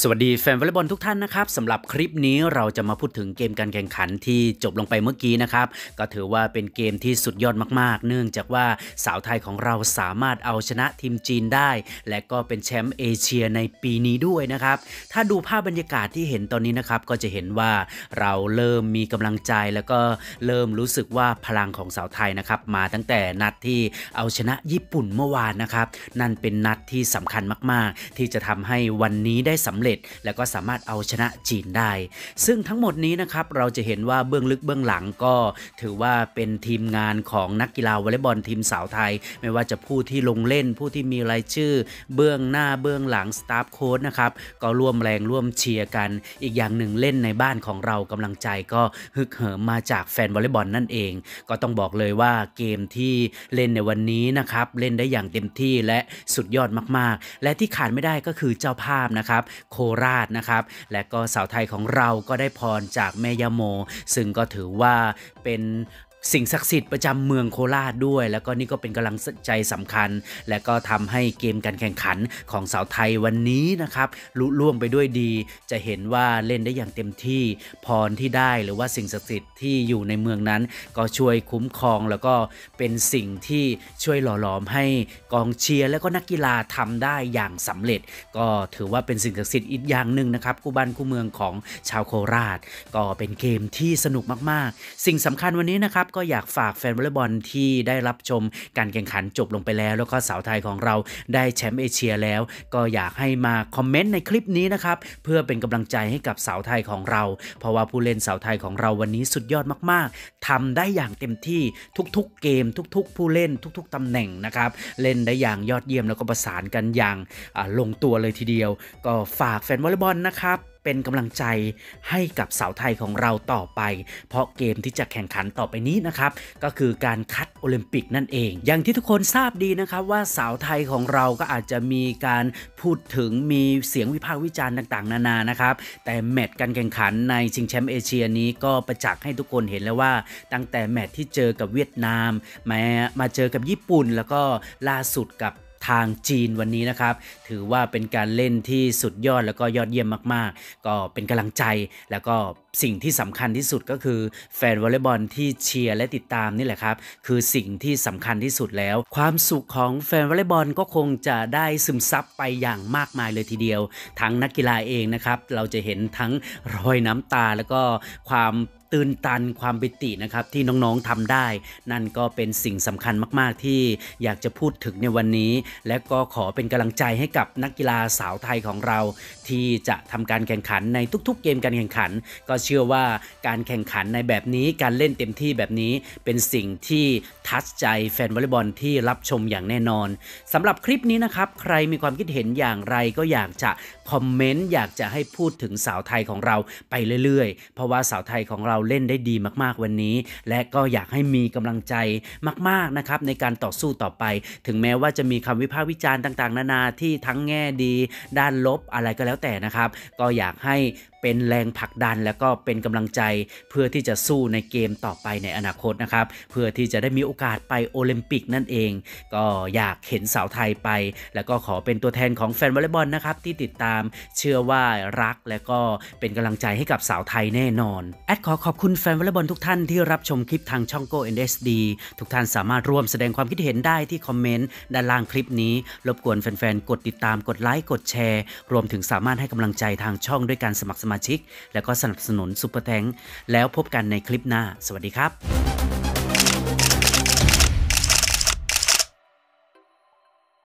สวัสดีแฟนวอลเลย์บอลทุกท่านนะครับสำหรับคลิปนี้เราจะมาพูดถึงเกมการแข่งขันที่จบลงไปเมื่อกี้นะครับก็ถือว่าเป็นเกมที่สุดยอดมากๆ เนื่องจากว่าสาวไทยของเราสามารถเอาชนะทีมจีนได้ และก็เป็นแชมป์เอเชียในปีนี้ด้วยนะครับถ้าดูภาพบรรยากาศที่เห็นตอนนี้นะครับก็จะเห็นว่าเราเริ่มมีกำลังใจแล้วก็เริ่มรู้สึกว่าพลังของสาวไทยนะครับมาตั้งแต่นัดที่เอาชนะญี่ปุ่นเมื่อวานนะครับนั่นเป็นนัดที่สำคัญมากๆ ที่จะทำให้วันนี้ได้สำเร็จแล้วก็สามารถเอาชนะจีนได้ ซึ่งทั้งหมดนี้นะครับเราจะเห็นว่าเบื้องลึกเบื้องหลังก็ ถือว่าเป็นทีมงานของนักกีฬาวอลเลย์บอลทีมสาวไทย ไม่ว่าจะผู้ที่ลงเล่นผู้ที่มีรายชื่อ เบื้องหน้าเบื้องหลังสตาฟโค้ดนะครับก็ร่วมแรงร่วมเชียร์กันอีกอย่างหนึ่งเล่นในบ้านของเรากำลังใจก็ฮึกเหิมมาจากแฟนวอลเลย์บอลนั่นเอง ก็ต้องบอกเลยว่าเกมที่เล่นในวันนี้นะครับเล่นได้อย่างเต็มที่และสุดยอดมากๆ และที่ขาดไม่ได้ก็คือเจ้าภาพนะครับโคราชนะครับ และก็สาวไทยของเราก็ได้พรจากแม่ยโม ซึ่งก็ถือว่าเป็นสิ่งศักดิ์สิทธิ์ประจำเมืองโคราชด้วย แล้วก็นี่ก็เป็นกำลังใจสำคัญ และก็ทำให้เกมการแข่งขันของสาวไทยวันนี้นะครับลุล่วงไปด้วยดี จะเห็นว่าเล่นได้อย่างเต็มที่พรที่ได้หรือว่าสิ่งศักดิ์สิทธิ์ที่อยู่ในเมืองนั้น ก็ช่วยคุ้มครองแล้วก็เป็นสิ่งที่ช่วยหล่อหลอมให้กองเชียร์และก็นักกีฬาทำได้อย่างสำเร็จ ก็ถือว่าเป็นสิ่งศักดิ์สิทธิ์อีกอย่างหนึ่งนะครับคู่บ้านคู่เมืองของชาวโคราช ก็เป็นเกมที่สนุกมากๆ สิ่งสำคัญวันนี้นะครับก็อยากฝากแฟนวอลเลย์บอลที่ได้รับชมการแข่งขันจบลงไปแล้ว แล้วก็สาวไทยของเราได้แชมป์เอเชียแล้ว ก็อยากให้มาคอมเมนต์ในคลิปนี้นะครับ เพื่อเป็นกำลังใจให้กับสาวไทยของเรา เพราะว่าผู้เล่นสาวไทยของเราวันนี้สุดยอดมากๆ ทำได้อย่างเต็มที่ทุกๆ เกมทุก ๆ ผู้เล่นทุก ๆ ตำแหน่งนะครับ เล่นได้อย่างยอดเยี่ยมแล้วก็ประสานกันอย่างลงตัวเลยทีเดียว ก็ฝากแฟนวอลเลย์บอลนะครับเป็นกำลังใจให้กับสาวไทยของเราต่อไป เพราะเกมที่จะแข่งขันต่อไปนี้นะครับ ก็คือการคัดโอลิมปิกนั่นเอง อย่างที่ทุกคนทราบดีนะครับว่าสาวไทยของเราก็อาจจะมีการพูดถึงมีเสียงวิพากษ์วิจารณ์ต่าง ๆ นานานะครับ แต่แมตช์การแข่งขันในชิงแชมป์เอเชียนี้ก็ประจักษ์ให้ทุกคนเห็นแล้วว่า ตั้งแต่แมตช์ที่เจอกับเวียดนามมามาเจอกับญี่ปุ่นแล้วก็ล่าสุดกับทางจีนวันนี้นะครับถือว่าเป็นการเล่นที่สุดยอดแล้วก็ยอดเยี่ยมมาก ๆก็เป็นกำลังใจแล้วก็สิ่งที่สำคัญที่สุดก็คือแฟนวอลเลย์บอลที่เชียร์และติดตามนี่แหละครับคือสิ่งที่สำคัญที่สุดแล้วความสุขของแฟนวอลเลย์บอลก็คงจะได้ซึมซับไปอย่างมากมายเลยทีเดียวทั้งนักกีฬาเองนะครับเราจะเห็นทั้งรอยน้ำตาแล้วก็ความตื่นตันความปิตินะครับที่น้องๆทำได้ นั่นก็เป็นสิ่งสำคัญมาก ๆ ที่อยากจะพูดถึงในวันนี้ และก็ขอเป็นกำลังใจให้กับนักกีฬาสาวไทยของเรา ที่จะทำการแข่งขันในทุกๆเกมการแข่งขัน ก็เชื่อว่าการแข่งขันในแบบนี้การเล่นเต็มที่แบบนี้เป็นสิ่งที่ทัชใจแฟนวอลเลย์บอลที่รับชมอย่างแน่นอน สำหรับคลิปนี้นะครับใครมีความคิดเห็นอย่างไรก็อยากจะคอมเมนต์อยากจะให้พูดถึงสาวไทยของเราไปเรื่อยๆ เพราะว่าสาวไทยของเราเล่นได้ดีมาก ๆวันนี้ และก็อยากให้มีกำลังใจมากๆนะครับ ในการต่อสู้ต่อไป ถึงแม้ว่าจะมีคำวิพากษ์วิจารณ์ต่างๆ นานาที่ทั้งแง่ดี ด้านลบอะไรก็แล้วแต่นะครับ ก็อยากให้เป็นแรงผลักดันแล้วก็เป็นกำลังใจ เพื่อที่จะสู้ในเกมต่อไปในอนาคตนะครับ เพื่อที่จะได้มีโอกาสไปโอลิมปิกนั่นเอง ก็อยากเห็นสาวไทยไป แล้วก็ขอเป็นตัวแทนของแฟนวอลเลย์บอลนะครับ ที่ติดตามเชื่อว่ารักและก็เป็นกำลังใจให้กับสาวไทยแน่นอน แอดขอขอบคุณแฟนวอลเลย์บอลทุกท่านที่รับชมคลิปทางช่องโก NSD ทุกท่านสามารถร่วมแสดงความคิดเห็นได้ที่คอมเมนต์ด้านล่างคลิปนี้รบกวนแฟนๆกดติดตามกดไลค์กดแชร์ รวมถึงสามารถให้กำลังใจทางช่องด้วยการสมัครสมาาชิกและก็สนับสนุนซุปเปอร์แทงแล้วพบกันในคลิปหน้าสวัสดีครับ